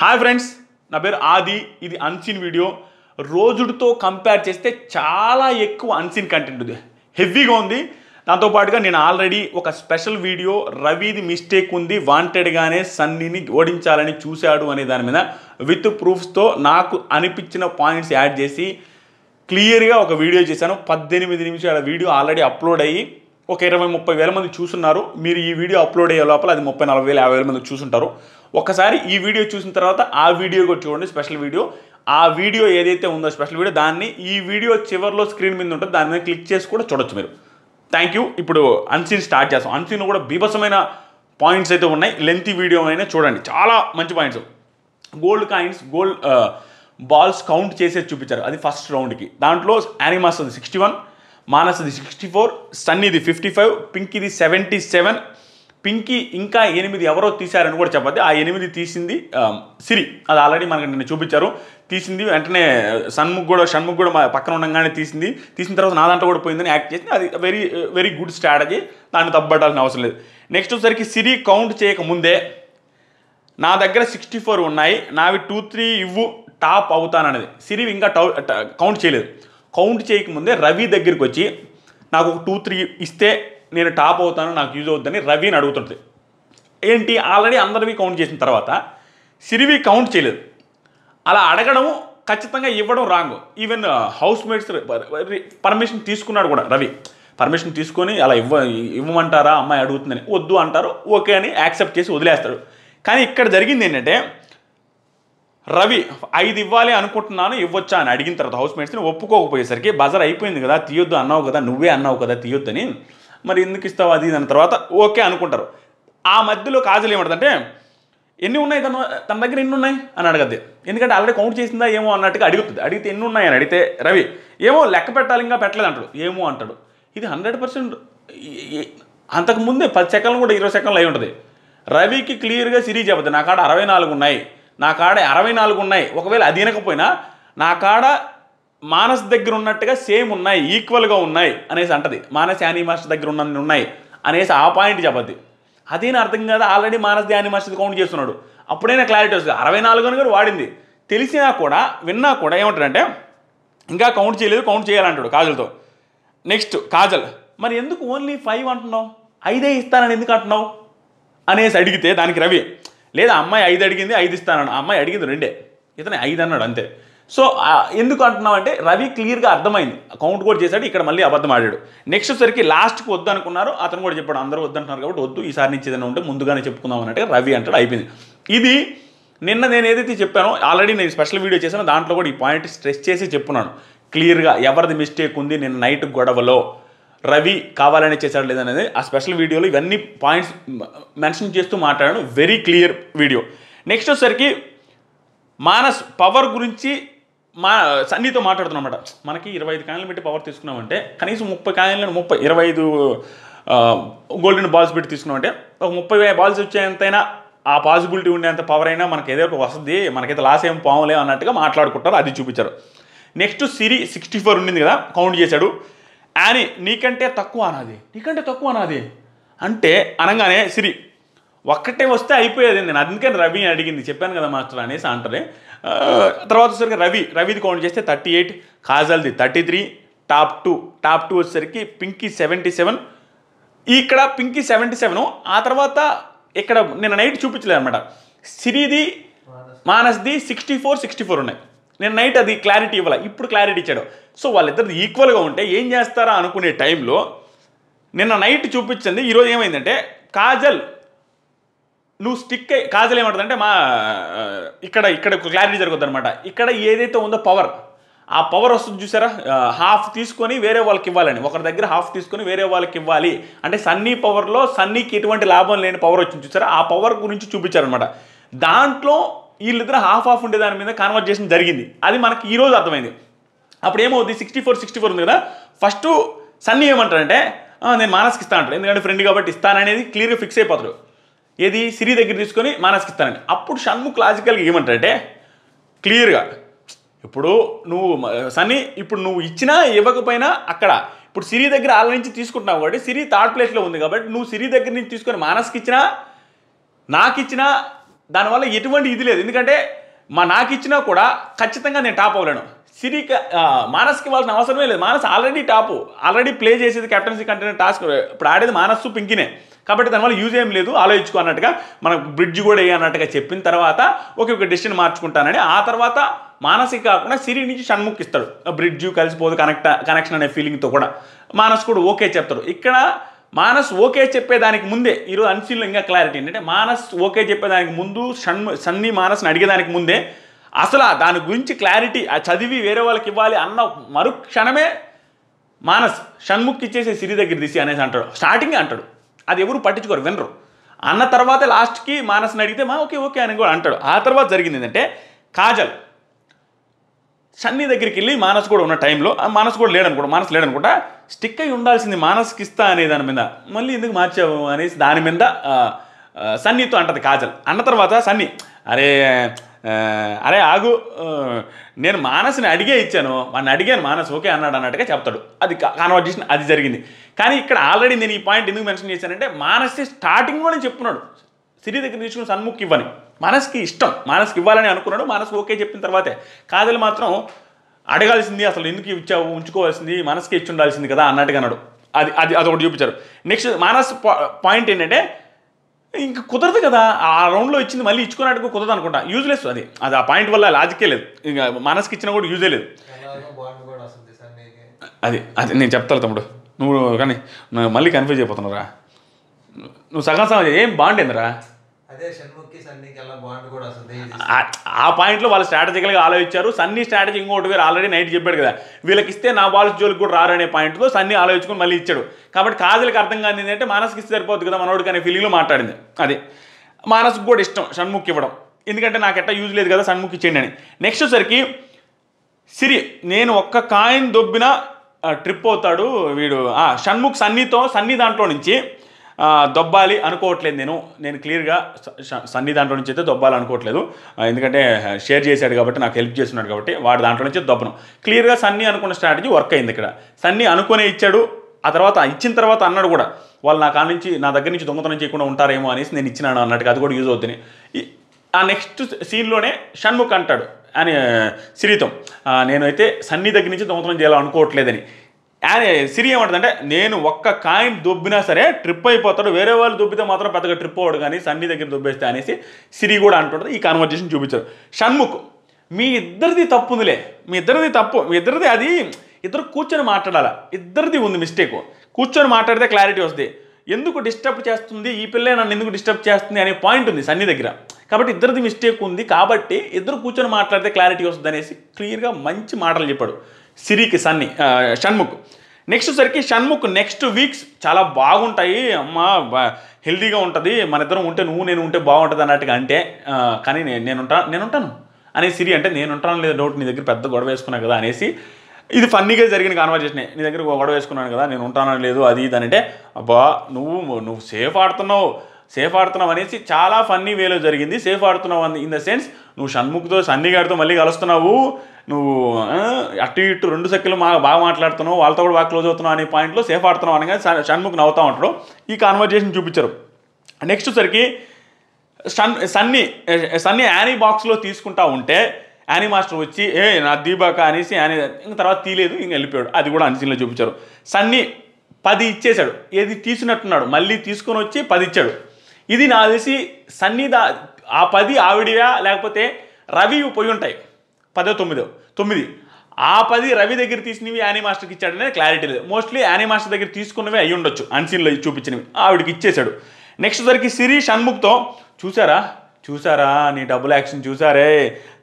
hi friends నా పేరు ఆది ఇది అన్సిన్ వీడియో రోజుడితో కంపేర్ చేస్తే చాలా ఎక్కువ అన్సిన్ కంటెంట్ ఉంది హెవీగా ఉంది దాంతోపాటుగా నేను ఆల్రెడీ ఒక స్పెషల్ వీడియో రవిది మిస్టేక్ ఉంది వాంటెడ్గానే సన్నీని ఓడించాలని చూశాడు అనే దాని మీద విత్ ప్రూఫ్స్తో నాకు అనిపించిన పాయింట్స్ యాడ్ చేసి క్లియర్గా ఒక వీడియో చేశాను పద్దెనిమిది నిమిషాల వీడియో ఆల్రెడీ అప్లోడ్ అయ్యి ఒక ఇరవై ముప్పై వేల మంది చూస్తున్నారు మీరు ఈ వీడియో అప్లోడ్ అయ్యే లోపల అది ముప్పై నలభై వేల యాభై వేల మంది చూసుంటారు ఒకసారి ఈ వీడియో చూసిన తర్వాత ఆ వీడియో కూడా చూడండి స్పెషల్ వీడియో ఆ వీడియో ఏదైతే ఉందో స్పెషల్ వీడియో దాన్ని ఈ వీడియో చివరిలో స్క్రీన్ మీద ఉంటుంది దాని మీద క్లిక్ చేసి కూడా చూడొచ్చు మీరు థ్యాంక్ యూ ఇప్పుడు అన్సీన్ స్టార్ట్ చేస్తాం అన్సీన్ కూడా బీభసమైన పాయింట్స్ అయితే ఉన్నాయి లెంత్ వీడియో అయినా చూడండి చాలా మంచి points gold coins gold balls count చేసేది చూపించారు అది ఫస్ట్ రౌండ్కి దాంట్లో యానిమాస్ ఉంది సిక్స్టీ వన్ మానసది సిక్స్టీ ఫోర్ సన్నీది ఫిఫ్టీ ఫైవ్ పింకీది సెవెంటీ సెవెన్ పింకీ ఇంకా ఎనిమిది ఎవరో తీశారని కూడా చెప్పద్దు ఆ ఎనిమిది తీసింది um, సిరి అది ఆల్రెడీ మనకు నిన్న చూపించారు తీసింది వెంటనే uh, సన్ముఖ్ కూడా షణ్ముఖ్ కూడా మా పక్కన ఉండగానే తీసింది తీసిన తర్వాత నా దాంట్లో కూడా పోయిందని యాక్ట్ చేసింది అది వెరీ వెరీ గుడ్ స్ట్రాటజీ దాన్ని తప్పబట్టాల్సిన అవసరం లేదు నెక్స్ట్ వచ్చేసరికి సిరి కౌంట్ చేయకముందే నా దగ్గర సిక్స్టీ ఫోర్ ఉన్నాయి నావి టూ త్రీ ఇవ్వు టాప్ అవుతాననేది సిరి ఇంకా టౌ కౌంట్ చేయలేదు కౌంట్ చేయకముందే రవి దగ్గరికి వచ్చి నాకు ఒక టూ త్రీ ఇస్తే నేను టాప్ అవుతాను నాకు యూజ్ అవుతుందని రవిని అడుగుతుంది ఏంటి ఆల్రెడీ అందరివి కౌంట్ చేసిన తర్వాత సిరివి కౌంట్ చేయలేదు అలా అడగడం ఖచ్చితంగా ఇవ్వడం wrong even house mates permission తీసుకున్నాడు కూడా రవి పర్మిషన్ తీసుకొని అలా ఇవ్వ ఇవ్వమంటారా అమ్మాయి అడుగుతుందని వద్దు అంటారు ఓకే అని యాక్సెప్ట్ చేసి వదిలేస్తాడు కానీ ఇక్కడ జరిగింది ఏంటంటే రవి ఐదు ఇవ్వాలి అనుకుంటున్నాను ఇవ్వచ్చా అని అడిగిన తర్వాత హౌస్ మేట్స్ని ఒప్పుకోకపోయేసరికి బజర్ అయిపోయింది కదా తీయొద్దు అన్నావు కదా నువ్వే అన్నావు కదా అని మరి ఎందుకు ఇస్తావు అది దాని తర్వాత ఓకే అనుకుంటారు ఆ మధ్యలో కాజలు ఏమంటుందంటే ఎన్ని ఉన్నాయి తన తన దగ్గర ఎన్ని ఉన్నాయి అని అడగద్ది ఎందుకంటే ఆల్రెడీ కౌంట్ చేసిందా ఏమో అన్నట్టుగా అడుగుతుంది అడిగితే ఎన్ని ఉన్నాయని అడిగితే రవి ఏమో లెక్క పెట్టాలి ఇంకా పెట్టలేదు అంటాడు ఏమో అంటాడు ఇది హండ్రెడ్ పర్సెంట్ అంతకుముందే పది సెకండ్లు కూడా ఇరవై సెకండ్లు అయి ఉంటుంది రవికి క్లియర్గా సిరీజ్ చెప్పదు నా అరవై నాలుగు ఉన్నాయి నా కాడ అరవై నాలుగు ఉన్నాయి ఒకవేళ అది వినకపోయినా నా కాడ మానస్ దగ్గర ఉన్నట్టుగా సేమ్ ఉన్నాయి ఈక్వల్గా ఉన్నాయి అనేసి అంటది మానస్ యానీ మాస్టర్ దగ్గర ఉన్న ఉన్నాయి అనేసి ఆ పాయింట్ చెప్పద్ది అదే అర్థం కాదు already Manas Annie master count చేస్తున్నాడు అప్పుడైనా క్లారిటీ వస్తుంది అరవై నాలుగు అని కూడా వాడింది తెలిసినా కూడా విన్నా కూడా ఏమంటాడంటే ఇంకా కౌంట్ చేయలేదు కౌంట్ చేయాలంటాడు కాజల్తో నెక్స్ట్ కాజల్ మరి ఎందుకు ఓన్లీ ఫైవ్ అంటున్నావు ఐదే ఇస్తానని ఎందుకు అంటున్నావు అనేసి అడిగితే దానికి రవి లేదా అమ్మాయి ఐదు అడిగింది ఐదు ఇస్తానన్నాడు అమ్మాయి అడిగింది రెండే ఇతను ఐదు అన్నాడు అంతే సో ఎందుకు అంటున్నాం అంటే రవి క్లియర్గా అర్థమైంది కౌంట్ కూడా చేశాడు ఇక్కడ మళ్ళీ అబద్ధం ఆడాడు నెక్స్ట్ సరికి లాస్ట్కి అనుకున్నారు అతను కూడా చెప్పాడు అందరూ వద్దంటున్నారు కాబట్టి వద్దు ఈసారి నుంచి ఏదైనా ఉంటే ముందుగానే చెప్పుకుందాం అన్నట్టుగా రవి అంటాడు అయిపోయింది ఇది నిన్న నేను ఏదైతే చెప్పానో ఆల్రెడీ నేను స్పెషల్ వీడియో చేశాను దాంట్లో కూడా ఈ పాయింట్ స్ట్రెస్ చేసి చెప్పున్నాను క్లియర్గా ఎవరిది మిస్టేక్ ఉంది నిన్న నైట్ గొడవలో రవి కావాలని చేశాడు లేదనేది ఆ స్పెషల్ వీడియోలో ఇవన్నీ పాయింట్స్ మెన్షన్ చేస్తూ మాట్లాడాను వెరీ క్లియర్ వీడియో నెక్స్ట్ వచ్చేసరికి మానస్ పవర్ గురించి మా సన్నీతో మాట్లాడుతున్నమాట మనకి ఇరవై ఐదు కాయలు పెట్టి పవర్ తీసుకున్నామంటే కనీసం ముప్పై కాయలను ముప్పై ఇరవై ఐదు గోల్డెన్ బాల్స్ పెట్టి తీసుకున్నామంటే ఒక ముప్పై బాల్స్ వచ్చేంతైనా ఆ పాసిబిలిటీ ఉండేంత పవర్ అయినా మనకి ఏదో వస్తుంది మనకైతే లాస్ ఏం పాములే అన్నట్టుగా మాట్లాడుకుంటారు అది చూపించారు నెక్స్ట్ సిరి సిక్స్టీ ఫోర్ ఉండింది కదా కౌంట్ చేశాడు అని నీకంటే తక్కువ అనాది నీకంటే తక్కువ అనాది అంటే అనగానే సిరి ఒక్కటే వస్తే అయిపోయేది నేను అందుకని రవి అడిగింది చెప్పాను కదా మాస్టర్ అనేసి అంటారే తర్వాత వచ్చేసరికి రవి రవిది కౌంట్ చేస్తే థర్టీ ఎయిట్ కాజల్ది thirty three top two top two వచ్చేసరికి పింకీ సెవెంటీ సెవెన్ ఇక్కడ పింకీ సెవెంటీ సెవెన్ ఆ తర్వాత ఇక్కడ నేను నైట్ చూపించలేదు అనమాట సిరిది మానస్ది సిక్స్టీ ఫోర్ సిక్స్టీ ఫోర్ ఉన్నాయి నేను నైట్ అది క్లారిటీ ఇవ్వాలి ఇప్పుడు క్లారిటీ ఇచ్చాడు సో వాళ్ళిద్దరు ఈక్వల్గా ఉంటే ఏం చేస్తారా అనుకునే టైంలో నిన్న నైట్ చూపించింది ఈరోజు ఏమైందంటే కాజల్ నువ్వు స్టిక్ అయ్యి కాజల్ ఏమంటుందంటే మా ఇక్కడ ఇక్కడ క్లారిటీ జరుగుతుంది అనమాట ఇక్కడ ఏదైతే ఉందో పవర్ ఆ పవర్ వస్తుంది చూసారా హాఫ్ తీసుకొని వేరే వాళ్ళకి ఇవ్వాలని ఒకరి దగ్గర హాఫ్ తీసుకొని వేరే వాళ్ళకి ఇవ్వాలి అంటే సన్నీ పవర్లో సన్నీకి ఎటువంటి లాభం లేని పవర్ వచ్చింది చూసారా ఆ పవర్ గురించి చూపించారనమాట దాంట్లో వీళ్ళిద్దరు హాఫ్ హాఫ్ ఉండే దాని మీద చేసిన జరిగింది అది మనకి ఈరోజు అర్థమైంది అప్పుడు ఏమవుద్ది సిక్స్టీ ఫోర్ సిక్స్టీ ఫోర్ ఉంది కదా ఫస్ట్ సన్నీ అంటే నేను మానస్కి ఇస్తాను అంటాడు ఎందుకంటే ఫ్రెండ్ కాబట్టి ఇస్తాననేది క్లియర్గా ఫిక్స్ అయిపోతాడు ఏది సిరి దగ్గర తీసుకొని మానస్కి ఇస్తానండి అప్పుడు షణ్ముఖ్ లాజికల్గా ఏమంటారంటే క్లియర్గా ఇప్పుడు నువ్వు సన్నీ ఇప్పుడు నువ్వు ఇచ్చినా ఇవ్వకపోయినా అక్కడ ఇప్పుడు సిరి దగ్గర వాళ్ళ నుంచి తీసుకుంటున్నావు కాబట్టి సిరి థర్డ్ ప్లేస్లో ఉంది కాబట్టి నువ్వు సిరి దగ్గర నుంచి తీసుకొని మానస్కి ఇచ్చినా నాకు ఇచ్చినా దానివల్ల ఎటువంటి ఇది లేదు ఎందుకంటే మా నాకు ఇచ్చినా కూడా ఖచ్చితంగా నేను టాప్ అవ్వలేను సిరికి మానస్కి ఇవ్వాల్సిన అవసరమే లేదు Manas already top already play చేసేది కెప్టెన్సీ కంటే టాస్క్ ఇప్పుడు ఆడేది మానస్సు పింకినే కాబట్టి దానివల్ల యూజ్ ఏం లేదు ఆలోచించుకో అన్నట్టుగా మనకు బ్రిడ్జ్ కూడా అన్నట్టుగా చెప్పిన తర్వాత ఒక ఒక డెసిషన్ మార్చుకుంటానని ఆ తర్వాత మానసిక కాకుండా సిరి నుంచి షణ్ముఖ్ ఇస్తాడు బ్రిడ్జ్ కలిసిపోదు కనెక్ట్ కనెక్షన్ అనే ఫీలింగ్తో కూడా మానసు కూడా ఓకే చెప్తాడు ఇక్కడ మానస్ ఓకే చెప్పేదానికి ముందే ఈరోజు అన్సీన్లో ఇంకా క్లారిటీ ఏంటంటే మానస్ ఓకే చెప్పేదానికి ముందు షణ్ సన్ని మానస్ని అడిగేదానికి ముందే అసలు దాని గురించి క్లారిటీ ఆ చదివి వేరే వాళ్ళకి ఇవ్వాలి అన్న మరు క్షణమే మానస్ షణ్ముఖ్ ఇచ్చేసి సిరి దగ్గర తీసి అనేసి అంటాడు స్టార్టింగ్ అంటాడు అది ఎవరు పట్టించుకోరు వినరు అన్న తర్వాత లాస్ట్కి మానసుని అడిగితే మా ఓకే ఓకే అని కూడా అంటాడు ఆ తర్వాత జరిగింది ఏంటంటే కాజల్ సన్నీ దగ్గరికి వెళ్ళి మానస్ కూడా ఉన్న టైంలో మానస్ కూడా లేడనుకో మానస్ లేడనుకుంటా స్టిక్ అయి ఉండాల్సింది మానస్కి ఇస్తా అనే దాని మీద మళ్ళీ ఎందుకు మార్చావు అనేసి దాని మీద సన్నీతో అంటది కాజల్ అన్న తర్వాత సన్నీ అరే అరే ఆగు నేను మానసుని అడిగే ఇచ్చాను వాడిని అడిగాను మానసు ఓకే అన్నాడు అన్నట్టుగా చెప్తాడు అది కాన్వర్జేషన్ అది జరిగింది కానీ ఇక్కడ ఆల్రెడీ నేను ఈ పాయింట్ ఎందుకు మెన్షన్ చేశానంటే స్టార్టింగ్ స్టార్టింగ్లోనే చెప్తున్నాడు సిరి దగ్గర తీసుకుని సన్ముఖ్ ఇవ్వని మనసుకి ఇష్టం మనసుకి ఇవ్వాలని అనుకున్నాడు మనసు ఓకే చెప్పిన తర్వాతే కాజల్ మాత్రం అడగాల్సింది అసలు ఎందుకు ఇచ్చావు ఉంచుకోవాల్సింది మనసుకి ఇచ్చి ఉండాల్సింది కదా అన్నట్టుగా అన్నాడు అది అది అదొకటి చూపించారు నెక్స్ట్ మానస్ పాయింట్ ఏంటంటే ఇంక కుదరదు కదా ఆ రౌండ్లో ఇచ్చింది మళ్ళీ ఇచ్చుకున్నట్టుకు కుదరదు అనుకుంటా యూజ్లెస్ అది అది ఆ పాయింట్ వల్ల లాజికే లేదు ఇంకా మనసుకి ఇచ్చినా కూడా యూజే లేదు అది అది నేను చెప్తాను తమ్ముడు నువ్వు కానీ మళ్ళీ కన్ఫ్యూజ్ అయిపోతున్నారా నువ్వు సగం సగం ఏం బాగుండేందిరా ఆ పాయింట్లో వాళ్ళు స్ట్రాటజికల్గా ఆలోచించారు సన్నీ స్ట్రాటజీ ఇంకోటి వేరు ఆల్రెడీ నైట్ చెప్పాడు కదా వీళ్ళకి ఇస్తే నా బాల్స్ జోలికి కూడా రారనే పాయింట్తో సన్నీ ఆలోచించుకుని మళ్ళీ ఇచ్చాడు కాబట్టి కాజల్కి అర్థం కాని ఏంటంటే మానస్కి ఇస్తే సరిపోతుంది కదా మనోడికి అనే ఫీలింగ్లో మాట్లాడింది అది మానస్కి కూడా ఇష్టం షణ్ముఖ్ ఇవ్వడం ఎందుకంటే నాకు ఎట్ట యూజ్ లేదు కదా షణ్ముఖ్ ఇచ్చేయండి అని నెక్స్ట్ సరికి సిరి నేను ఒక్క కాయిన్ దొబ్బిన ట్రిప్ అవుతాడు వీడు షణ్ముఖ్ సన్నీతో సన్నీ దాంట్లో నుంచి దొబ్బాలి అనుకోవట్లేదు నేను నేను క్లియర్గా సన్నీ దాంట్లో నుంచి అయితే దొబ్బాలి అనుకోవట్లేదు ఎందుకంటే షేర్ చేశాడు కాబట్టి నాకు హెల్ప్ చేస్తున్నాడు కాబట్టి వాడు దాంట్లో నుంచి దొబ్బను క్లియర్గా సన్నీ అనుకున్న స్ట్రాటజీ వర్క్ అయింది ఇక్కడ సన్నీ అనుకునే ఇచ్చాడు ఆ తర్వాత ఇచ్చిన తర్వాత అన్నాడు కూడా వాళ్ళు నా కాడి నుంచి నా దగ్గర నుంచి దొంగతనం చేయకుండా ఉంటారేమో అనేసి నేను ఇచ్చినాను అన్నట్టుగా అది కూడా యూజ్ అవుతుంది ఆ నెక్స్ట్ సీన్లోనే షణ్ముఖ్ అంటాడు అని సిరితం నేనైతే సన్నీ దగ్గర నుంచి దొంగతనం చేయాలనుకోవట్లేదని సిరి ఏమంటుందంటే నేను ఒక్క కాయిన్ దొబ్బినా సరే ట్రిప్ అయిపోతాడు వేరే వాళ్ళు దొబ్బితే మాత్రం పెద్దగా ట్రిప్ అవ్వడు కానీ సన్నీ దగ్గర దొబ్బేస్తే అనేసి సిరి కూడా అంటుంటుంది ఈ కాన్వర్జేషన్ చూపించారు షణ్ముఖ్ మీ ఇద్దరిది తప్పు ఉందిలే మీ ఇద్దరిది తప్పు మీ ఇద్దరిది అది ఇద్దరు కూర్చొని మాట్లాడాలా ఇద్దరిది ఉంది మిస్టేక్ కూర్చొని మాట్లాడితే క్లారిటీ వస్తుంది ఎందుకు డిస్టర్బ్ చేస్తుంది ఈ పిల్లే నన్ను ఎందుకు డిస్టర్బ్ చేస్తుంది అనే పాయింట్ ఉంది సన్నీ దగ్గర కాబట్టి ఇద్దరిది మిస్టేక్ ఉంది కాబట్టి ఇద్దరు కూర్చొని మాట్లాడితే క్లారిటీ వస్తుంది అనేసి క్లియర్గా మంచి మాటలు చెప్పాడు సిరికి సన్ని షణ్ముఖ్ నెక్స్ట్ సరికి షణ్ముఖ్ నెక్స్ట్ వీక్స్ చాలా బాగుంటాయి అమ్మ హెల్దీగా ఉంటుంది మన ఇద్దరం ఉంటే నువ్వు నేను ఉంటే బాగుంటుంది అన్నట్టుగా అంటే కానీ నేను నేనుంటా నేనుంటాను అనే సిరి అంటే నేనుంటాను లేదా డౌట్ నీ దగ్గర పెద్ద గొడవ వేసుకున్నా కదా అనేసి ఇది ఫన్నీగా జరిగిన కాన్వర్జేషన్ నీ దగ్గర గొడవ వేసుకున్నాను కదా నేను ఉంటానని లేదు అది ఇది అంటే అబ్బా నువ్వు నువ్వు సేఫ్ ఆడుతున్నావు సేఫ్ ఆడుతున్నావు అనేసి చాలా ఫన్నీ వేలో జరిగింది సేఫ్ ఆడుతున్నావు అని ఇన్ ద సెన్స్ నువ్వు షణ్ముఖ్తో గారితో మళ్ళీ కలుస్తున్నావు నువ్వు అటు ఇటు రెండు సెక్కులు మా బాగా మాట్లాడుతున్నావు వాళ్ళతో కూడా బాగా క్లోజ్ అవుతున్నావు అనే పాయింట్లో సేఫ్ ఆడుతున్నావు అనగా షణ్ముఖ్ నవ్వుతా ఉంటాడు ఈ కాన్వర్జేషన్ చూపించారు నెక్స్ట్ సరికి సన్ సన్నీ సన్నీ యానీ బాక్స్లో తీసుకుంటా ఉంటే యానీ మాస్టర్ వచ్చి ఏ నా దీపాక అనేసి యానీ ఇంక తర్వాత తీయలేదు ఇంక వెళ్ళిపోయాడు అది కూడా అన్సీన్లో చూపించారు సన్నీ పది ఇచ్చేశాడు ఏది తీసినట్టున్నాడు మళ్ళీ తీసుకొని వచ్చి పది ఇచ్చాడు ఇది నా తెలిసి సన్నిధ ఆ పది ఆవిడివా లేకపోతే రవి పోయి ఉంటాయి పదో తొమ్మిదో తొమ్మిది ఆ పది రవి దగ్గర తీసినవి యానీ మాస్టర్కి ఇచ్చాడనే క్లారిటీ లేదు మోస్ట్లీ యానీ మాస్టర్ దగ్గర తీసుకున్నవి అయ్యి ఉండొచ్చు అన్సీన్లో చూపించినవి ఆవిడకి ఇచ్చేశాడు నెక్స్ట్ సరికి సిరి షణ్ముఖ్తో చూసారా చూసారా నీ డబుల్ యాక్షన్ చూసారే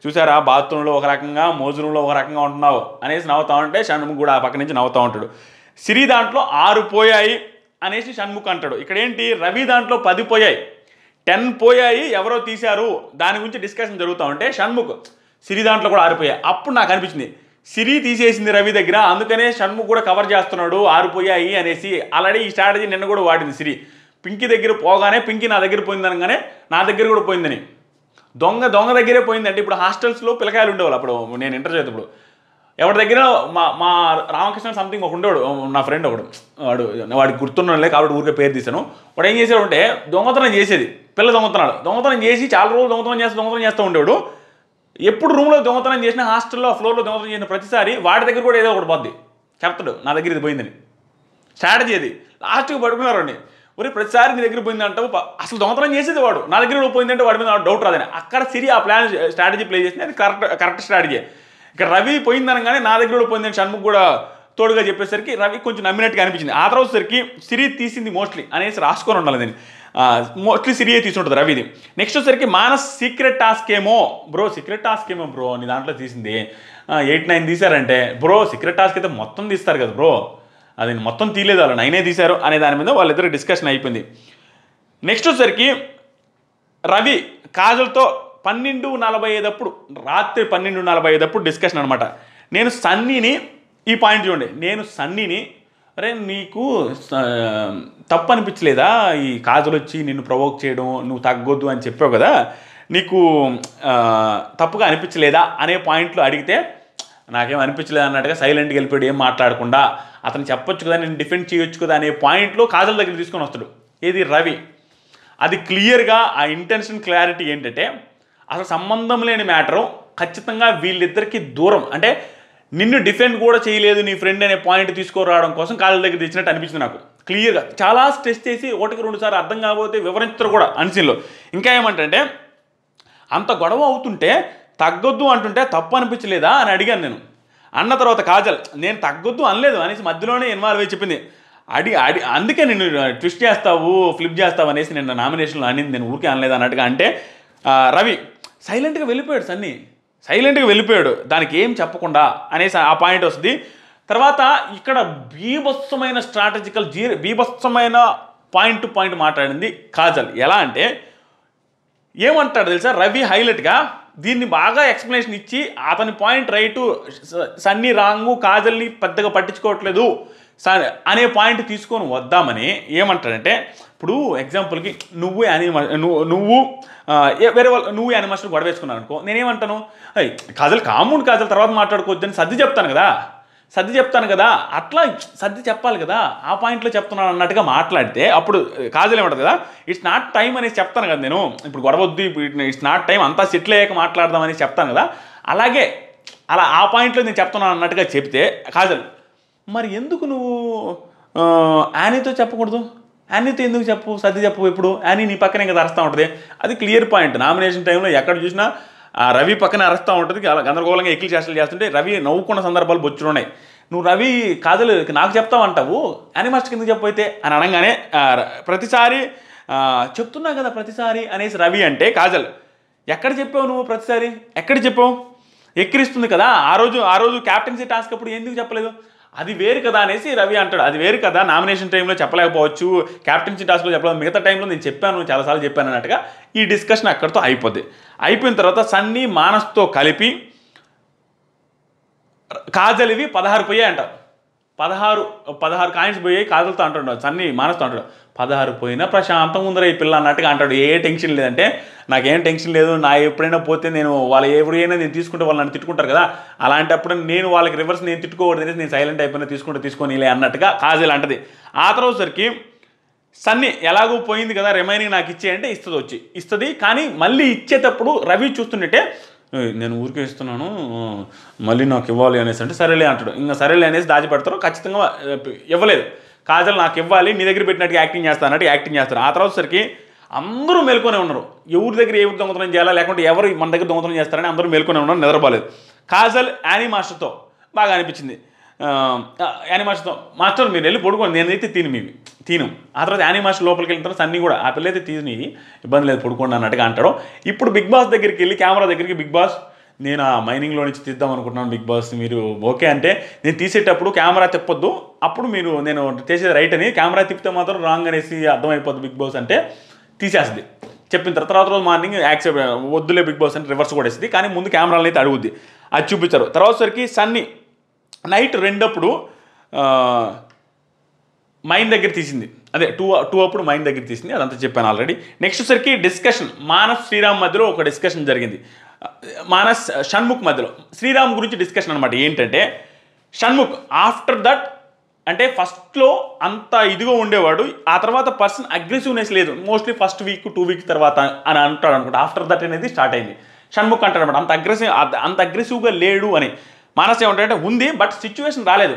చూసారా బాత్రూంలో ఒక రకంగా మోజురూంలో ఒక రకంగా ఉంటున్నావు అనేసి నవ్వుతా ఉంటే షణ్ముఖ్ కూడా ఆ పక్క నుంచి నవ్వుతూ ఉంటాడు సిరి దాంట్లో ఆరు పోయాయి అనేసి షణ్ముఖ్ అంటాడు ఇక్కడ ఏంటి రవి దాంట్లో పది పోయాయి టెన్ పోయాయి ఎవరో తీశారు దాని గురించి డిస్కషన్ జరుగుతూ ఉంటే షణ్ముఖ్ సిరి దాంట్లో కూడా ఆరిపోయాయి అప్పుడు నాకు అనిపించింది సిరి తీసేసింది రవి దగ్గర అందుకనే షణ్ముఖ్ కూడా కవర్ చేస్తున్నాడు ఆరిపోయాయి అనేసి ఆల్రెడీ ఈ స్ట్రాటజీ నిన్న కూడా వాడింది సిరి పింకి దగ్గర పోగానే పింకి నా దగ్గర పోయిందనగానే నా దగ్గర కూడా పోయిందని దొంగ దొంగ దగ్గరే పోయిందంటే ఇప్పుడు హాస్టల్స్లో పిల్లకాయలు ఉండేవాళ్ళు అప్పుడు నేను ఇంటర్ చేసేటప్పుడు ఎవరి దగ్గర మా మా రామకృష్ణ సంథింగ్ ఒక ఉండేవాడు నా ఫ్రెండ్ ఒకడు వాడు వాడికి లేక కాబట్టి ఊరికే పేరు తీశాను వాడు ఏం చేశాడు అంటే దొంగతనం చేసేది పిల్ల దొంగతనాడు దొంగతనం చేసి చాలా రోజులు దొంగతనం చేస్తూ దొంగతనం చేస్తూ ఉండేవాడు ఎప్పుడు రూమ్లో దొంగతనం చేసిన హాస్టల్లో ఫ్లోర్లో దొంగతనం చేసిన ప్రతిసారి వాడి దగ్గర కూడా ఏదో ఒకటి పోద్ది చెప్తాడు నా దగ్గర ఇది పోయిందని స్ట్రాటజీ అది లాస్ట్కి పడుకున్నారు అండి ప్రతిసారి నీ దగ్గర పోయిందంటే అసలు దొంగతనం చేసేది వాడు నా దగ్గర పోయిందంటే వాడి మీద డౌట్ రాదని అక్కడ సిరి ఆ ప్లాన్ స్ట్రాటజీ ప్లే చేసింది అది కరెక్ట్ కరెక్ట్ స్ట్రాటజీ ఇక రవి పోయిందనగానే నా దగ్గర కూడా అని షణ్ముఖ్ కూడా తోడుగా చెప్పేసరికి రవి కొంచెం నమ్మినట్టుగా అనిపించింది ఆ తర్వాత సరికి సిరి తీసింది మోస్ట్లీ అనేసి రాసుకొని ఉండాలి దీన్ని మోస్ట్లీ సిరియే తీసుకుంటుంది రవిది నెక్స్ట్ వచ్చేసరికి మానస్ సీక్రెట్ టాస్క్ ఏమో బ్రో సీక్రెట్ టాస్క్ ఏమో బ్రో నీ దాంట్లో తీసింది ఎయిట్ నైన్ తీశారంటే బ్రో సీక్రెట్ టాస్క్ అయితే మొత్తం తీస్తారు కదా బ్రో అది మొత్తం తీయలేదు వాళ్ళు నైనే తీశారు అనే దాని మీద వాళ్ళిద్దరు డిస్కషన్ అయిపోయింది నెక్స్ట్ వచ్చేసరికి రవి కాజల్తో పన్నెండు నలభై ఐదప్పుడు రాత్రి పన్నెండు నలభై ఐదప్పుడు డిస్కషన్ అనమాట నేను సన్నీని ఈ పాయింట్ చూడండి నేను సన్నీని అరే నీకు తప్పు అనిపించలేదా ఈ కాజులు వచ్చి నిన్ను ప్రొవోక్ చేయడం నువ్వు తగ్గొద్దు అని చెప్పావు కదా నీకు తప్పుగా అనిపించలేదా అనే పాయింట్లో అడిగితే నాకేం అనిపించలేదు అన్నట్టుగా సైలెంట్గా వెళ్ళిపోయాడు ఏం మాట్లాడకుండా అతను చెప్పొచ్చు కదా నేను డిఫెండ్ చేయొచ్చు కదా అనే పాయింట్లో కాజల దగ్గర తీసుకొని వస్తాడు ఏది రవి అది క్లియర్గా ఆ ఇంటెన్షన్ క్లారిటీ ఏంటంటే అసలు సంబంధం లేని మ్యాటరు ఖచ్చితంగా వీళ్ళిద్దరికీ దూరం అంటే నిన్ను డిఫెండ్ కూడా చేయలేదు నీ ఫ్రెండ్ అనే పాయింట్ తీసుకురావడం కోసం కాళ్ళ దగ్గర తెచ్చినట్టు అనిపించింది నాకు క్లియర్గా చాలా స్ట్రెస్ చేసి ఒకటికి రెండు సార్లు అర్థం కాకపోతే వివరించరు కూడా అనిసిన్లో ఇంకా ఏమంటే అంత గొడవ అవుతుంటే తగ్గొద్దు అంటుంటే తప్పు అనిపించలేదా అని అడిగాను నేను అన్న తర్వాత కాజల్ నేను తగ్గొద్దు అనలేదు అనేసి మధ్యలోనే ఇన్వాల్వ్ అయ్యి చెప్పింది అడి అడి అందుకే నేను ట్విస్ట్ చేస్తావు ఫ్లిప్ చేస్తావు అనేసి నేను నామినేషన్లో అనింది నేను ఊరికే అనలేదు అన్నట్టుగా అంటే రవి సైలెంట్గా వెళ్ళిపోయాడు సన్నీ సైలెంట్గా వెళ్ళిపోయాడు దానికి ఏం చెప్పకుండా అనేసి ఆ పాయింట్ వస్తుంది తర్వాత ఇక్కడ బీభత్సమైన స్ట్రాటజికల్ జీ బీభత్సమైన పాయింట్ టు పాయింట్ మాట్లాడింది కాజల్ ఎలా అంటే ఏమంటాడు తెలుసా రవి హైలైట్గా దీన్ని బాగా ఎక్స్ప్లెనేషన్ ఇచ్చి అతని పాయింట్ రైటు సన్నీ రాంగు కాజల్ని పెద్దగా పట్టించుకోవట్లేదు అనే పాయింట్ తీసుకొని వద్దామని ఏమంటాడంటే ఇప్పుడు ఎగ్జాంపుల్కి నువ్వు అని నువ్వు నువ్వు వేరే వాళ్ళు నువ్వు యానిమేషన్ గొడవ అనుకో నేనేమంటాను అయ్యి కాజల్ కామూన్ కాజల్ తర్వాత మాట్లాడుకోవద్దని సర్ది చెప్తాను కదా సర్ది చెప్తాను కదా అట్లా సర్ది చెప్పాలి కదా ఆ పాయింట్లో చెప్తున్నాను అన్నట్టుగా మాట్లాడితే అప్పుడు కాజలు ఏమంటుంది కదా ఇట్స్ నాట్ టైం అనేసి చెప్తాను కదా నేను ఇప్పుడు గొడవద్దు ఇట్స్ నాట్ టైం అంతా సెటిల్ అయ్యాక మాట్లాడదామని చెప్తాను కదా అలాగే అలా ఆ పాయింట్లో నేను చెప్తున్నాను అన్నట్టుగా చెప్తే కాజల్ మరి ఎందుకు నువ్వు యానీతో చెప్పకూడదు యానీతో ఎందుకు చెప్పు సతి చెప్పు ఇప్పుడు యానీ నీ పక్కనే కదా అరుస్తూ ఉంటుంది అది క్లియర్ పాయింట్ నామినేషన్ టైంలో ఎక్కడ చూసినా ఆ రవి పక్కన అరుస్తూ ఉంటుంది అలా గందరగోళంగా ఎక్కిలి చేష్టలు చేస్తుంటే రవి నవ్వుకున్న సందర్భాలు బొచ్చులు ఉన్నాయి నువ్వు రవి కాదులు నాకు చెప్తావు అంటావు అని మాస్టర్ కింద చెప్పైతే అని అనగానే ప్రతిసారి చెప్తున్నావు కదా ప్రతిసారి అనేసి రవి అంటే కాజల్ ఎక్కడ చెప్పావు నువ్వు ప్రతిసారి ఎక్కడ చెప్పావు ఎక్కిరిస్తుంది కదా ఆ రోజు ఆ రోజు క్యాప్టెన్సీ టాస్క్ అప్పుడు ఎందుకు చెప్పలేదు అది వేరు కదా అనేసి రవి అంటాడు అది వేరు కదా నామినేషన్ టైంలో చెప్పలేకపోవచ్చు క్యాప్టెన్షిప్ టాస్క్లో చెప్పలేదు మిగతా టైంలో నేను చెప్పాను చాలాసార్లు చెప్పాను అన్నట్టుగా ఈ డిస్కషన్ అక్కడితో అయిపోద్ది అయిపోయిన తర్వాత సన్నీ మానస్తో కలిపి కాజలివి పదహారు పోయాయి అంటారు పదహారు పదహారు కాయిన్స్ పోయి కాదులతో అంటాడు సన్ని మానస్తూ అంటాడు పదహారు పోయినా ప్రశాంతం ఉందరా ఈ పిల్ల అన్నట్టుగా అంటాడు ఏ టెన్షన్ లేదంటే నాకేం టెన్షన్ లేదు నా ఎప్పుడైనా పోతే నేను వాళ్ళు అయినా నేను తీసుకుంటే వాళ్ళు నన్ను తిట్టుకుంటారు కదా అలాంటప్పుడు నేను వాళ్ళకి రివర్స్ నేను తిట్టుకోవడం అనేసి నేను సైలెంట్ అయిపోయినా తీసుకుంటే తీసుకొని అన్నట్టుగా కాజల్ అంటది ఆ తర్వాత సరికి సన్ని ఎలాగో పోయింది కదా రిమైనింగ్ నాకు ఇచ్చే అంటే ఇస్తుంది వచ్చి ఇస్తుంది కానీ మళ్ళీ ఇచ్చేటప్పుడు రవి చూస్తుంటే నేను ఊరికే ఇస్తున్నాను మళ్ళీ నాకు ఇవ్వాలి అనేసి అంటే సరేలే అంటాడు ఇంకా సరేలే అనేసి దాచిపెడతారు ఖచ్చితంగా ఇవ్వలేదు కాజల్ నాకు ఇవ్వాలి నీ దగ్గర పెట్టినట్టు యాక్టింగ్ చేస్తాను యాక్టింగ్ చేస్తారు ఆ తర్వాత సరికి అందరూ మెలుకొనే ఉన్నారు ఎవరి దగ్గర ఎవరు దొంగతనం చేయాలా లేకుంటే ఎవరు మన దగ్గర దొంగతనం చేస్తారని అందరూ మెలుకొనే ఉన్నారు నిద్రపోలేదు కాజల్ యానీ మాస్టర్తో బాగా అనిపించింది యానిమాషతో మాస్టర్ మీరు వెళ్ళి పడుకోండి నేనైతే తిని మీవి తిను ఆ తర్వాత యానిమాషన్ లోపలికి వెళ్ళిన తర్వాత అన్నీ కూడా ఆ పిల్ల అయితే తిని ఇబ్బంది లేదు పడుకోండి అన్నట్టుగా అంటాడు ఇప్పుడు బిగ్ బాస్ దగ్గరికి వెళ్ళి కెమెరా దగ్గరికి బిగ్ బాస్ నేను ఆ మైనింగ్లో నుంచి తీద్దాం అనుకుంటున్నాను బిగ్ బాస్ మీరు ఓకే అంటే నేను తీసేటప్పుడు కెమెరా తిప్పొద్దు అప్పుడు మీరు నేను చేసేది రైట్ అని కెమెరా తిప్పితే మాత్రం రాంగ్ అనేసి అర్థమైపోద్ది బిగ్ బాస్ అంటే తీసేస్తుంది చెప్పిన తర్వాత తర్వాత రోజు మార్నింగ్ యాక్సెప్ట్ వద్దులే బిగ్ బాస్ అని రివర్స్ కూడా వేసింది కానీ ముందు కెమెరాలు అయితే అడుగుద్ది అది చూపించారు తర్వాత సరికి సన్నీ నైట్ రెండప్పుడు మైండ్ దగ్గర తీసింది అదే టూ టూ అప్పుడు మైండ్ దగ్గర తీసింది అదంతా చెప్పాను ఆల్రెడీ నెక్స్ట్ సరికి డిస్కషన్ మానస్ శ్రీరామ్ మధ్యలో ఒక డిస్కషన్ జరిగింది మానస్ షణ్ముఖ్ మధ్యలో శ్రీరామ్ గురించి డిస్కషన్ అనమాట ఏంటంటే షణ్ముఖ్ ఆఫ్టర్ దట్ అంటే ఫస్ట్లో అంత ఇదిగా ఉండేవాడు ఆ తర్వాత పర్సన్ అగ్రెసివ్నెస్ లేదు mostly first week two week తర్వాత అని అంటాడు అనుకుంటా ఆఫ్టర్ దట్ అనేది స్టార్ట్ అయింది షణ్ముఖ్ అంటాడు అనమాట అంత అగ్రెసివ్ అంత అగ్రెసివ్గా లేడు అని మానస్ ఏమంటే ఉంది బట్ సిచ్యువేషన్ రాలేదు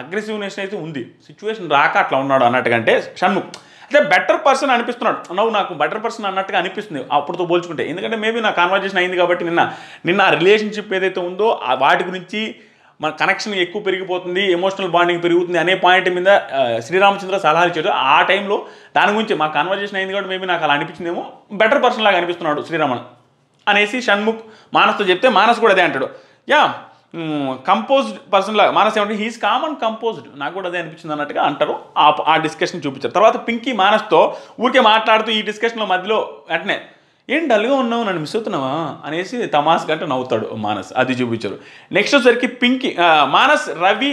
అగ్రెసివ్నెస్ అయితే ఉంది సిచ్యువేషన్ రాక అట్లా ఉన్నాడు అన్నట్టుకంటే షణ్ముఖ్ అంటే బెటర్ పర్సన్ అనిపిస్తున్నాడు నువ్వు నాకు బెటర్ పర్సన్ అన్నట్టుగా అనిపిస్తుంది అప్పుడుతో పోల్చుకుంటే ఎందుకంటే మేబీ నా కాన్వర్జేషన్ అయింది కాబట్టి నిన్న నిన్న ఆ రిలేషన్షిప్ ఏదైతే ఉందో వాటి గురించి మన కనెక్షన్ ఎక్కువ పెరిగిపోతుంది ఎమోషనల్ బాండింగ్ పెరుగుతుంది అనే పాయింట్ మీద శ్రీరామచంద్ర సలహాలు ఇచ్చాడు ఆ టైంలో దాని గురించి మా కాన్వర్జేషన్ అయింది కాబట్టి మేబీ నాకు అలా అనిపించిందేమో బెటర్ పర్సన్ లాగా అనిపిస్తున్నాడు శ్రీరామన్ అనేసి షణ్ముఖ్ మానస్తో చెప్తే మానస్ కూడా అదే అంటాడు యా కంపోజ్డ్ పర్సన్ లాగా మానస్ ఏమంటే హీస్ కామన్ కంపోజ్డ్ నాకు కూడా అదే అనిపించింది అన్నట్టుగా అంటారు ఆ డిస్కషన్ చూపించారు తర్వాత పింకీ మానస్తో ఊరికే మాట్లాడుతూ ఈ డిస్కషన్లో మధ్యలో వెంటనే ఏం డల్గా ఉన్నావు నన్ను మిస్ అవుతున్నావా అనేసి తమాస్ గంట నవ్వుతాడు మానస్ అది చూపించారు నెక్స్ట్ వచ్చేసరికి పింకీ మానస్ రవి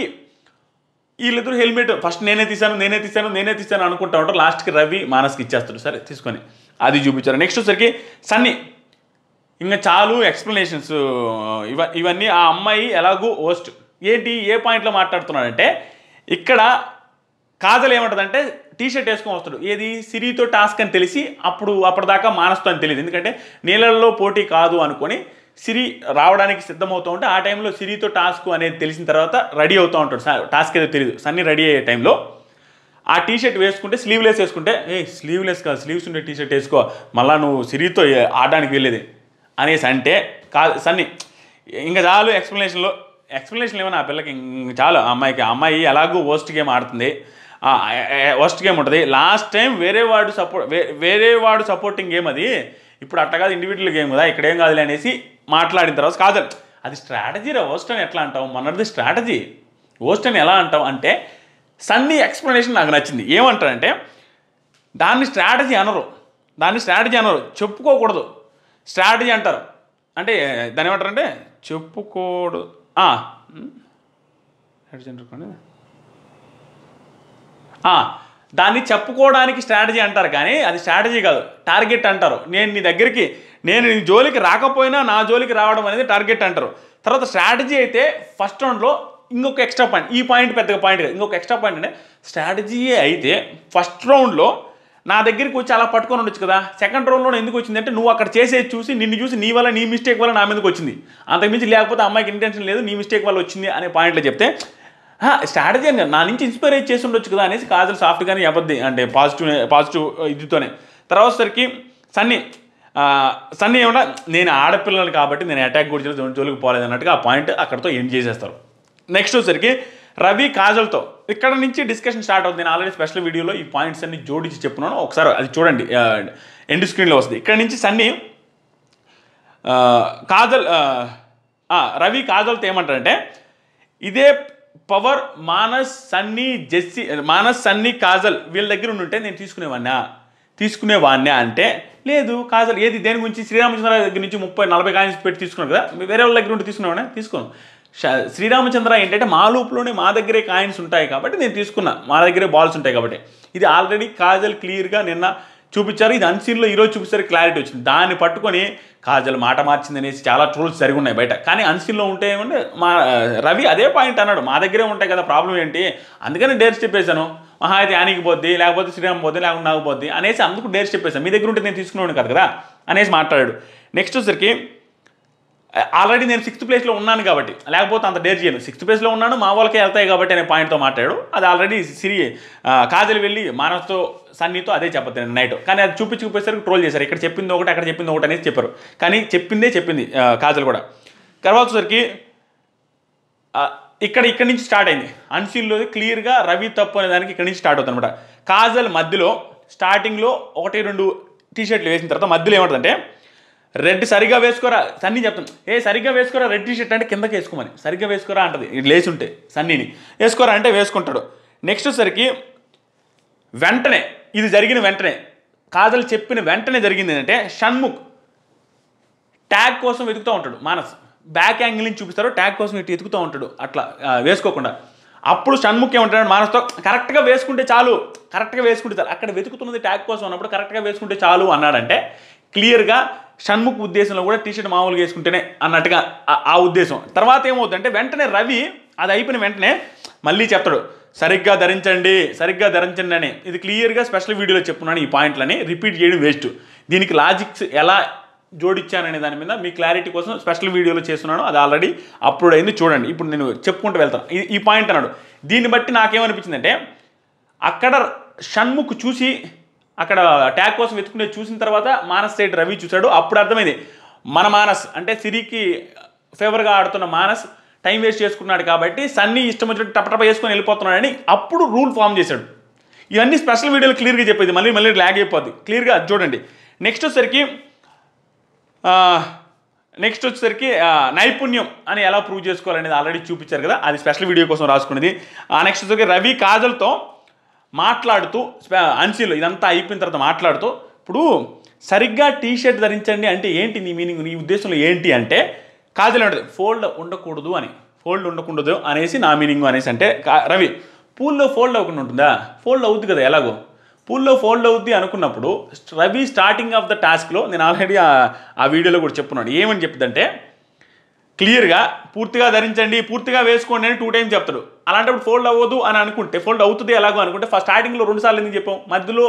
వీళ్ళిద్దరు హెల్మెట్ ఫస్ట్ నేనే తీశాను నేనే తీశాను నేనే తీశాను అనుకుంటా ఉంటారు లాస్ట్కి రవి మానస్కి ఇచ్చేస్తాడు సరే తీసుకొని అది చూపించారు నెక్స్ట్ వచ్చరికి సన్నీ ఇంకా చాలు ఎక్స్ప్లెనేషన్స్ ఇవ ఇవన్నీ ఆ అమ్మాయి ఎలాగూ ఓస్ట్ ఏంటి ఏ పాయింట్లో మాట్లాడుతున్నాడంటే ఇక్కడ కాజల్ ఏమంటుందంటే టీ షర్ట్ వేసుకొని వస్తాడు ఏది సిరితో టాస్క్ అని తెలిసి అప్పుడు అప్పటిదాకా మానస్తో అని తెలియదు ఎందుకంటే నీళ్ళల్లో పోటీ కాదు అనుకొని సిరి రావడానికి సిద్ధమవుతూ ఉంటే ఆ టైంలో సిరితో టాస్క్ అనేది తెలిసిన తర్వాత రెడీ అవుతూ ఉంటాడు టాస్క్ ఏదో తెలియదు సన్నీ రెడీ అయ్యే టైంలో ఆ టీ షర్ట్ వేసుకుంటే స్లీవ్లెస్ వేసుకుంటే ఏ స్లీవ్లెస్ కాదు స్లీవ్స్ ఉండే టీ షర్ట్ వేసుకో మళ్ళీ నువ్వు సిరితో ఆడడానికి వెళ్ళేది అనేసి అంటే కాదు సన్ని ఇంకా చాలు ఎక్స్ప్లెనేషన్లో ఎక్స్ప్లెనేషన్ ఏమో ఆ పిల్లకి చాలు అమ్మాయికి అమ్మాయి ఎలాగూ వర్స్ట్ గేమ్ ఆడుతుంది వర్స్ట్ గేమ్ ఉంటుంది లాస్ట్ టైం వేరే వాడు సపోర్ట్ వేరే వాడు సపోర్టింగ్ గేమ్ అది ఇప్పుడు అట్ట కాదు ఇండివిజువల్ గేమ్ కదా ఇక్కడేం కాదులే అనేసి మాట్లాడిన తర్వాత కాదు అది స్ట్రాటజీ రా వర్స్ట్ అని ఎట్లా అంటావు మనది స్ట్రాటజీ వర్స్ట్ అని ఎలా అంటావు అంటే సన్నీ ఎక్స్ప్లెనేషన్ నాకు నచ్చింది ఏమంటారంటే దాన్ని స్ట్రాటజీ అనరు దాన్ని స్ట్రాటజీ అనరు చెప్పుకోకూడదు స్ట్రాటజీ అంటారు అంటే దాని అంటే చెప్పుకోడు దాన్ని చెప్పుకోవడానికి స్ట్రాటజీ అంటారు కానీ అది స్ట్రాటజీ కాదు టార్గెట్ అంటారు నేను నీ దగ్గరికి నేను నీ జోలికి రాకపోయినా నా జోలికి రావడం అనేది టార్గెట్ అంటారు తర్వాత స్ట్రాటజీ అయితే ఫస్ట్ రౌండ్లో ఇంకొక ఎక్స్ట్రా పాయింట్ ఈ పాయింట్ పెద్దగా పాయింట్ కాదు ఇంకొక ఎక్స్ట్రా పాయింట్ అంటే స్ట్రాటజీ అయితే ఫస్ట్ రౌండ్లో నా దగ్గరికి వచ్చి అలా పట్టుకొని ఉండొచ్చు కదా సెకండ్ రౌండ్లో ఎందుకు వచ్చింది అంటే నువ్వు అక్కడ చేసేది చూసి నిన్ను చూసి నీ వల్ల నీ మిస్టేక్ వల్ల నా మీదకి వచ్చింది అంతకుమించి లేకపోతే అమ్మాయికి ఇంటెన్షన్ లేదు నీ మిస్టేక్ వల్ల వచ్చింది అనే పాయింట్లో చెప్తే స్ట్రాటజీ అని నా నుంచి ఇన్స్పైర్ చేసి ఉండొచ్చు కదా అనేసి కాజల్ సాఫ్ట్గానే అబద్ధి అంటే పాజిటివ్ పాజిటివ్ ఇదితోనే తర్వాత సరికి సన్నీ సన్నీ ఏమన్నా నేను ఆడపిల్లలు కాబట్టి నేను అటాక్ కూడా జోలికి పోలేదు అన్నట్టుగా ఆ పాయింట్ అక్కడతో ఎండ్ చేసేస్తారు నెక్స్ట్ వచ్చేసరికి రవి కాజల్తో ఇక్కడ నుంచి డిస్కషన్ స్టార్ట్ అవుతుంది నేను ఆల్రెడీ స్పెషల్ వీడియోలో ఈ పాయింట్స్ అన్ని జోడించి చెప్పున్నాను ఒకసారి అది చూడండి ఎండ్ స్క్రీన్లో వస్తుంది ఇక్కడ నుంచి సన్నీ కాజల్ రవి కాజల్తో ఏమంటారంటే ఇదే పవర్ మానస్ సన్నీ జెస్సీ మానస్ సన్నీ కాజల్ వీళ్ళ దగ్గర ఉండుంటే నేను తీసుకునేవాడినా తీసుకునేవాడినే అంటే లేదు కాజల్ ఏది దేని గురించి శ్రీరామచంద్ర దగ్గర నుంచి ముప్పై నలభై కాయిన్స్ పెట్టి తీసుకున్నాను కదా వేరే వాళ్ళ దగ్గర ఉంటే తీసుకునేవాడిని తీసుకున్నాను శ్రీరామచంద్ర ఏంటంటే మా లూప్లోనే మా దగ్గరే కాయిన్స్ ఉంటాయి కాబట్టి నేను తీసుకున్నా మా దగ్గరే బాల్స్ ఉంటాయి కాబట్టి ఇది ఆల్రెడీ కాజల్ క్లియర్గా నిన్న చూపించారు ఇది అన్సీన్లో ఈరోజు చూపిస్తారు క్లారిటీ వచ్చింది దాన్ని పట్టుకొని కాజల్ మాట మార్చింది అనేసి చాలా ట్రోల్స్ జరిగి ఉన్నాయి బయట కానీ అన్సీన్లో ఉంటే ఉంటే మా రవి అదే పాయింట్ అన్నాడు మా దగ్గరే ఉంటాయి కదా ప్రాబ్లం ఏంటి అందుకని డేర్స్ చెప్పేశాను మహా అయితే యానికి పోద్ది లేకపోతే శ్రీరామ్ పోద్ది లేకుండా నాకు పోద్ది అనేసి అందుకు డేర్స్ చెప్పేశాను మీ దగ్గర ఉంటే నేను తీసుకున్నాను కదా కదా అనేసి మాట్లాడాడు నెక్స్ట్ వచ్చరికి ఆల్రెడీ నేను సిక్స్త్ ప్లేస్లో ఉన్నాను కాబట్టి లేకపోతే అంత డేర్ చేయను సిక్స్త్ ప్లేస్లో ఉన్నాను మా వాళ్ళకే వెళ్తాయి కాబట్టి అనే పాయింట్తో మాట్లాడు అది ఆల్రెడీ సిరి కాజల్ వెళ్ళి మానవతో సన్నీతో అదే చెప్పద్దు నైట్ కానీ అది చూపి చూపేసరికి ట్రోల్ చేశారు ఇక్కడ చెప్పింది ఒకటి అక్కడ చెప్పింది ఒకటి అనేది చెప్పారు కానీ చెప్పిందే చెప్పింది కాజల్ కూడా తర్వాత వచ్చేసరికి ఇక్కడ ఇక్కడి నుంచి స్టార్ట్ అయింది అన్సీల్లో క్లియర్గా రవి తప్పు అనే దానికి ఇక్కడ నుంచి స్టార్ట్ అవుతుంది అనమాట కాజల్ మధ్యలో స్టార్టింగ్లో ఒకటి రెండు టీషర్ట్లు వేసిన తర్వాత మధ్యలో ఏమంటుందంటే రెడ్ సరిగ్గా వేసుకోరా సన్నీ చెప్తాను ఏ సరిగ్గా వేసుకోరా రెడ్ టీ షర్ట్ అంటే కిందకి వేసుకోమని సరిగ్గా వేసుకోరా అంటది లేచి ఉంటే సన్నీని వేసుకోరా అంటే వేసుకుంటాడు నెక్స్ట్ సరికి వెంటనే ఇది జరిగిన వెంటనే కాజల్ చెప్పిన వెంటనే జరిగింది ఏంటంటే షణ్ముఖ్ ట్యాగ్ కోసం వెతుకుతూ ఉంటాడు మానస్ బ్యాక్ యాంగిల్ నుంచి చూపిస్తారు ట్యాగ్ కోసం ఇటు ఎతుకుతూ ఉంటాడు అట్లా వేసుకోకుండా అప్పుడు షణ్ముఖ్ ఏమంటాడు మానస్తో కరెక్ట్గా వేసుకుంటే చాలు కరెక్ట్గా వేసుకుంటే చాలు అక్కడ వెతుకుతున్నది ట్యాగ్ కోసం ఉన్నప్పుడు కరెక్ట్గా వేసుకుంటే చాలు అన్నాడంటే క్లియర్గా షణ్ముఖ్ ఉద్దేశంలో కూడా టీషర్ట్ మామూలుగా వేసుకుంటేనే అన్నట్టుగా ఆ ఉద్దేశం తర్వాత ఏమవుతుందంటే వెంటనే రవి అది అయిపోయిన వెంటనే మళ్ళీ చెప్తాడు సరిగ్గా ధరించండి సరిగ్గా ధరించండి అని ఇది క్లియర్గా స్పెషల్ వీడియోలో చెప్తున్నాను ఈ పాయింట్లని రిపీట్ చేయడం వేస్ట్ దీనికి లాజిక్స్ ఎలా జోడిచ్చాననే దాని మీద మీ క్లారిటీ కోసం స్పెషల్ వీడియోలో చేస్తున్నాను అది ఆల్రెడీ అప్లోడ్ అయింది చూడండి ఇప్పుడు నేను చెప్పుకుంటూ వెళ్తాను ఈ పాయింట్ అన్నాడు దీన్ని బట్టి నాకేమనిపించిందంటే అక్కడ షణ్ముఖ్ చూసి అక్కడ ట్యాగ్ కోసం వెతుకునే చూసిన తర్వాత మానస్ సైడ్ రవి చూశాడు అప్పుడు అర్థమైంది మన మానస్ అంటే సిరికి ఫేవర్గా ఆడుతున్న మానస్ టైం వేస్ట్ చేసుకున్నాడు కాబట్టి సన్నీ ఇష్టం వచ్చినట్టు టపటప వేసుకొని వెళ్ళిపోతున్నాడని అప్పుడు రూల్ ఫామ్ చేశాడు ఇవన్నీ స్పెషల్ వీడియోలు క్లియర్గా చెప్పేది మళ్ళీ మళ్ళీ ల్యాగ్ అయిపోద్ది క్లియర్గా చూడండి నెక్స్ట్ వచ్చేసరికి నెక్స్ట్ వచ్చేసరికి నైపుణ్యం అని ఎలా ప్రూవ్ చేసుకోవాలనేది ఆల్రెడీ చూపించారు కదా అది స్పెషల్ వీడియో కోసం రాసుకునేది నెక్స్ట్ వచ్చేసరికి రవి కాజల్తో మాట్లాడుతూ అన్సీలు ఇదంతా అయిపోయిన తర్వాత మాట్లాడుతూ ఇప్పుడు సరిగ్గా టీ షర్ట్ ధరించండి అంటే ఏంటి నీ మీనింగ్ నీ ఉద్దేశంలో ఏంటి అంటే కాజల్ ఉండదు ఫోల్డ్ ఉండకూడదు అని ఫోల్డ్ ఉండకూడదు అనేసి నా మీనింగ్ అనేసి అంటే రవి పూల్లో ఫోల్డ్ అవ్వకుండా ఉంటుందా ఫోల్డ్ అవుద్ది కదా ఎలాగో పూల్లో ఫోల్డ్ అవుద్ది అనుకున్నప్పుడు రవి స్టార్టింగ్ ఆఫ్ ద టాస్క్లో నేను ఆల్రెడీ ఆ వీడియోలో కూడా చెప్పున్నాడు ఏమని చెప్పిందంటే క్లియర్గా పూర్తిగా ధరించండి పూర్తిగా వేసుకోండి అని టూ టైం చెప్తాడు అలాంటప్పుడు ఫోల్డ్ అవ్వదు అని అనుకుంటే ఫోల్డ్ అవుతుంది ఎలాగో అనుకుంటే ఫస్ట్ స్టార్టింగ్లో రెండు సార్లు ఎందుకు చెప్పాం మధ్యలో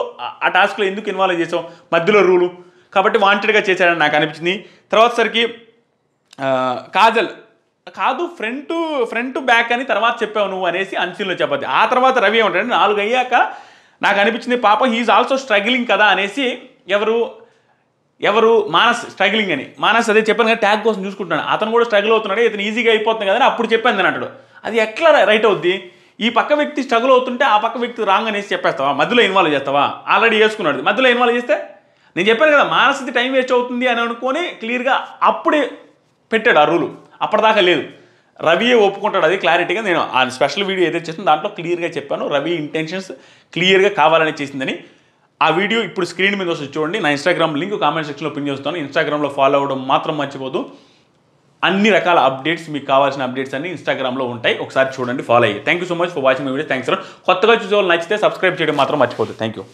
ఆ టాస్క్లో ఎందుకు ఇన్వాల్వ్ చేసాం మధ్యలో రూలు కాబట్టి వాంటెడ్గా చేశాడని నాకు అనిపించింది తర్వాత సరికి కాజల్ కాదు ఫ్రంట్ ఫ్రంట్ బ్యాక్ అని తర్వాత చెప్పావు నువ్వు అనేసి అంశంలో చెప్పద్దు ఆ తర్వాత రవి ఏమంటాడు నాలుగు అయ్యాక నాకు అనిపించింది పాప హీఈ్ ఆల్సో స్ట్రగిలింగ్ కదా అనేసి ఎవరు ఎవరు మానస్ స్ట్రగ్లింగ్ అని మానస్ అదే చెప్పాను కదా ట్యాగ్ కోసం చూసుకుంటాను అతను కూడా స్ట్రగుల్ అవుతున్నాడు ఇతను ఈజీగా అయిపోతుంది కదా అప్పుడు చెప్పాను అని అంటాడు అది ఎట్లా రైట్ అవుద్ది ఈ పక్క వ్యక్తి స్ట్రగుల్ అవుతుంటే ఆ పక్క వ్యక్తి రాంగ్ అనేసి చెప్పేస్తావా మధ్యలో ఇన్వాల్వ్ చేస్తావా ఆల్రెడీ వేసుకున్నాడు మధ్యలో ఇన్వాల్వ్ చేస్తే నేను చెప్పాను కదా మానసిది టైం వేస్ట్ అవుతుంది అని అనుకొని క్లియర్గా అప్పుడే పెట్టాడు ఆ రూలు అప్పటిదాకా లేదు రవి ఒప్పుకుంటాడు అది క్లారిటీగా నేను ఆ స్పెషల్ వీడియో ఏదైతే చేస్తుందో దాంట్లో క్లియర్గా చెప్పాను రవి ఇంటెన్షన్స్ క్లియర్గా కావాలని చేసిందని ఆ వీడియో ఇప్పుడు స్క్రీన్ మీద వచ్చి చూడండి నా ఇన్స్టాగ్రామ్ లింక్ కామెంట్ సెక్షన్లో పిన్ చేస్తాను ఇన్స్టాగ్రామ్లో ఫాలో అవ్వడం మాత్రం మర్చిపోదు అన్ని రకాల అప్డేట్స్ మీకు కావాల్సిన అప్డేట్స్ అన్ని ఇన్స్టాగ్రామ్లో ఉంటాయి ఒకసారి చూడండి ఫాలో అయ్యి thank so much for watching మీ వీడియో థ్యాంక్స్ కొత్తగా చూసే వాళ్ళు నచ్చితే సబ్స్క్రైబ్ చేయడం మాత్రం మర్చిపోదు థ్యాంక్ యూ